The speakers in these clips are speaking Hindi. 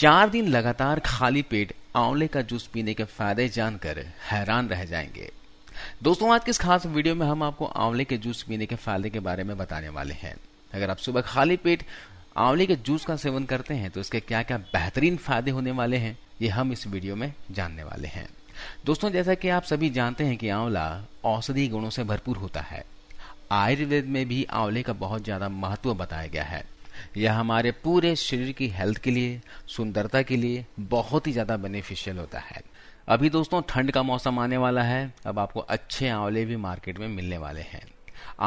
चार दिन लगातार खाली पेट आंवले का जूस पीने के फायदे जानकर हैरान रह जाएंगे दोस्तों आज के इस खास वीडियो में हम आपको आंवले के जूस पीने के फायदे के बारे में बताने वाले हैं अगर आप सुबह खाली पेट आंवले के जूस का सेवन करते हैं तो इसके क्या क्या बेहतरीन फायदे होने वाले हैं ये हम इस वीडियो में जानने वाले हैं दोस्तों जैसा कि आप सभी जानते हैं कि आंवला औषधि गुणों से भरपूर होता है आयुर्वेद में भी आंवले का बहुत ज्यादा महत्व बताया गया है यह हमारे पूरे शरीर की हेल्थ के लिए सुंदरता के लिए बहुत ही ज़्यादा बेनिफिशियल होता है अभी दोस्तों ठंड का मौसम आने वाला है अब आपको अच्छे आंवले भी मार्केट में मिलने वाले हैं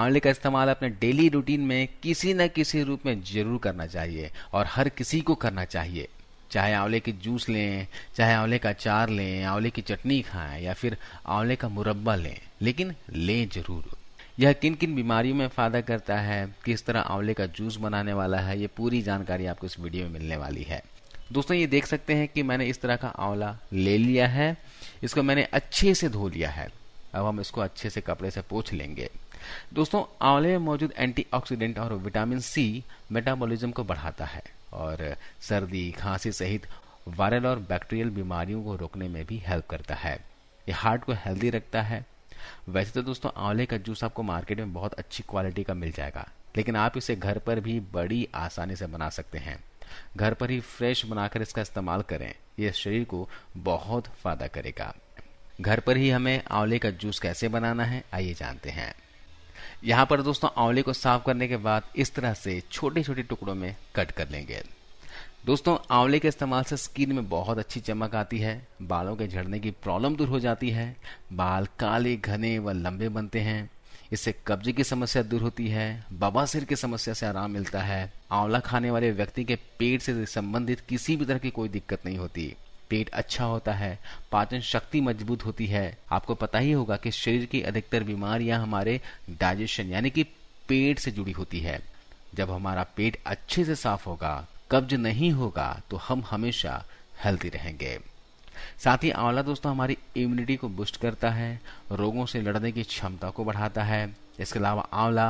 आंवले का इस्तेमाल अपने डेली रूटीन में किसी न किसी रूप में जरूर करना चाहिए और हर किसी को करना चाहिए चाहे आंवले के जूस लें चाहे आंवले का अचार लें आंवले की चटनी खाएं या फिर आंवले का मुरब्बा लें लेकिन लें जरूर यह किन किन बीमारियों में फ़ायदा करता है किस तरह आंवले का जूस बनाने वाला है ये पूरी जानकारी आपको इस वीडियो में मिलने वाली है दोस्तों ये देख सकते हैं कि मैंने इस तरह का आंवला ले लिया है इसको मैंने अच्छे से धो लिया है अब हम इसको अच्छे से कपड़े से पोछ लेंगे दोस्तों आंवले में मौजूद एंटीऑक्सीडेंट और विटामिन सी मेटाबॉलिज्म को बढ़ाता है और सर्दी खांसी सहित वायरल और बैक्टीरियल बीमारियों को रोकने में भी हेल्प करता है ये हार्ट को हेल्दी रखता है वैसे तो दोस्तों आंवले का जूस आपको मार्केट में बहुत अच्छी क्वालिटी का मिल जाएगा लेकिन आप इसे घर पर भी बड़ी आसानी से बना सकते हैं घर पर ही फ्रेश बनाकर इसका इस्तेमाल करें यह शरीर को बहुत फायदा करेगा घर पर ही हमें आंवले का जूस कैसे बनाना है आइए जानते हैं यहां पर दोस्तों आंवले को साफ करने के बाद इस तरह से छोटे छोटे टुकड़ों में कट कर लेंगे दोस्तों आंवले के इस्तेमाल से स्किन में बहुत अच्छी चमक आती है बालों के झड़ने की प्रॉब्लम दूर हो जाती है बाल काले घने व लंबे बनते हैं इससे कब्जे की समस्या दूर होती है बबासीर की समस्या से आराम मिलता है आंवला खाने वाले व्यक्ति के पेट से संबंधित किसी भी तरह की कोई दिक्कत नहीं होती पेट अच्छा होता है पाचन शक्ति मजबूत होती है आपको पता ही होगा कि शरीर की अधिकतर बीमारियां हमारे डाइजेशन यानी कि पेट से जुड़ी होती है जब हमारा पेट अच्छे से साफ होगा कब्ज नहीं होगा तो हम हमेशा हेल्थी रहेंगे साथ ही आंवला दोस्तों हमारी इम्यूनिटी को बूस्ट करता है रोगों से लड़ने की क्षमता को बढ़ाता है इसके अलावा आंवला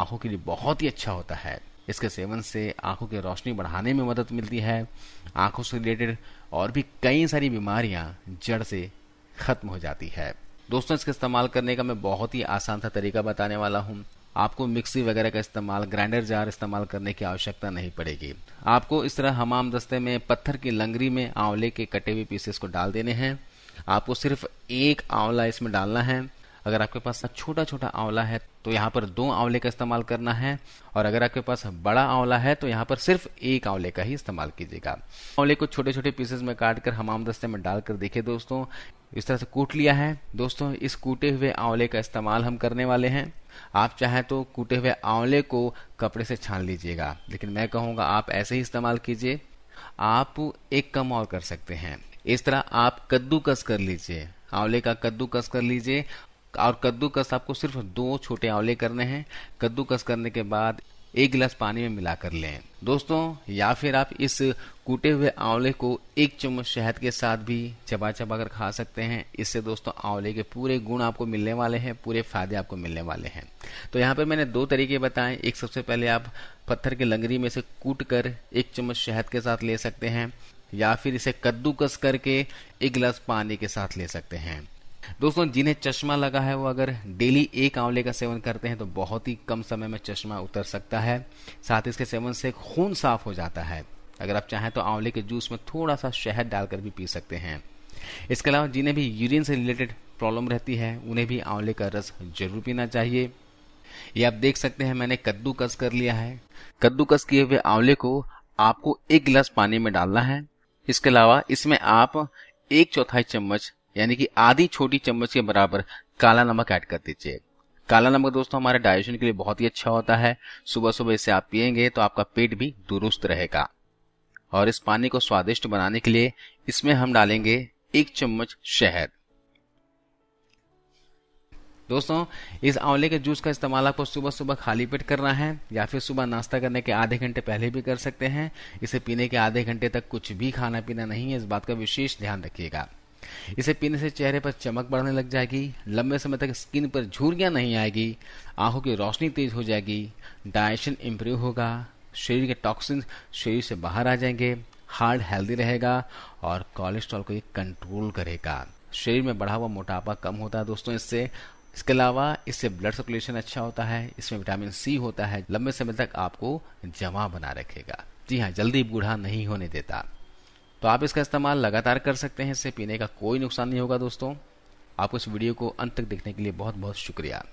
आंखों के लिए बहुत ही अच्छा होता है इसके सेवन से आंखों की रोशनी बढ़ाने में मदद मिलती है आंखों से रिलेटेड और भी कई सारी बीमारियां जड़ से खत्म हो जाती है दोस्तों इसका इस्तेमाल करने का मैं बहुत ही आसान सा तरीका बताने वाला हूँ आपको मिक्सी वगैरह का इस्तेमाल ग्राइंडर जार इस्तेमाल करने की आवश्यकता नहीं पड़ेगी आपको इस तरह हमाम दस्ते में पत्थर की लंगरी में आंवले के कटे हुए पीसेस को डाल देने हैं आपको सिर्फ एक आंवला इसमें डालना है अगर आपके पास छोटा छोटा आंवला है तो यहाँ पर दो आंवले का इस्तेमाल करना है और अगर आपके पास बड़ा आंवला है तो यहाँ पर सिर्फ एक आंवले का ही इस्तेमाल कीजिएगा आंवले को छोटे छोटे पीसेस में काट कर हमाम दस्ते में डालकर देखे दोस्तों इस तरह से कूट लिया है दोस्तों इस कूटे हुए आंवले का इस्तेमाल हम करने वाले हैं आप चाहें तो कूटे हुए आंवले को कपड़े से छान लीजिएगा लेकिन मैं कहूंगा आप ऐसे ही इस्तेमाल कीजिए आप एक कम और कर सकते हैं इस तरह आप कद्दूकस कर लीजिए आंवले का कद्दूकस कर लीजिए और कद्दूकस आपको सिर्फ दो छोटे आंवले करने हैं कद्दूकस करने के बाद एक गिलास पानी में मिला कर लें दोस्तों या फिर आप इस कूटे हुए आंवले को एक चम्मच शहद के साथ भी चबा चबा कर खा सकते हैं इससे दोस्तों आंवले के पूरे गुण आपको मिलने वाले हैं पूरे फायदे आपको मिलने वाले हैं तो यहाँ पर मैंने दो तरीके बताए एक सबसे पहले आप पत्थर के लंगरी में से कूट कर एक चम्मच शहद के साथ ले सकते हैं या फिर इसे कद्दूकस करके एक गिलास पानी के साथ ले सकते हैं दोस्तों जिन्हें चश्मा लगा है वो अगर डेली एक आंवले का सेवन करते हैं तो बहुत ही कम समय में चश्मा उतर सकता है साथ इसके सेवन से खून साफ हो जाता है अगर आप चाहें तो आंवले के जूस में थोड़ा सा शहद डालकर भी पी सकते हैं इसके अलावा जिन्हें भी यूरिन से रिलेटेड प्रॉब्लम रहती है उन्हें भी आंवले का रस जरूर पीना चाहिए ये आप देख सकते हैं मैंने कद्दूकस कर लिया है कद्दूकस किए हुए आंवले को आपको एक गिलास पानी में डालना है इसके अलावा इसमें आप एक चौथाई चम्मच यानी कि आधी छोटी चम्मच के बराबर काला नमक ऐड कर दीजिए काला नमक दोस्तों हमारे डाइजेशन के लिए बहुत ही अच्छा होता है सुबह सुबह इसे आप पियेंगे तो आपका पेट भी दुरुस्त रहेगा और इस पानी को स्वादिष्ट बनाने के लिए इसमें हम डालेंगे एक चम्मच शहद दोस्तों इस आंवले के जूस का इस्तेमाल आपको सुबह सुबह खाली पेट करना है या फिर सुबह नाश्ता करने के आधे घंटे पहले भी कर सकते हैं इसे पीने के आधे घंटे तक कुछ भी खाना पीना नहीं है इस बात का विशेष ध्यान रखिएगा इसे पीने से चेहरे पर चमक बढ़ने लग जाएगी लंबे समय तक स्किन पर झुर्रियाँ नहीं आएगी आंखों की रोशनी तेज हो जाएगी डाइजेशन इम्प्रूव होगा शरीर के टॉक्सिन शरीर से बाहर आ जाएंगे हार्ट हेल्दी रहेगा और कोलेस्ट्रॉल को ये कंट्रोल करेगा शरीर में बढ़ा हुआ मोटापा कम होता है दोस्तों इससे इसके अलावा इससे ब्लड सर्कुलेशन अच्छा होता है इसमें विटामिन सी होता है लंबे समय तक आपको जमा बना रखेगा जी हाँ जल्दी बूढ़ा नहीं होने देता तो आप इसका इस्तेमाल लगातार कर सकते हैं इससे पीने का कोई नुकसान नहीं होगा दोस्तों आपको इस वीडियो को अंत तक देखने के लिए बहुत बहुत शुक्रिया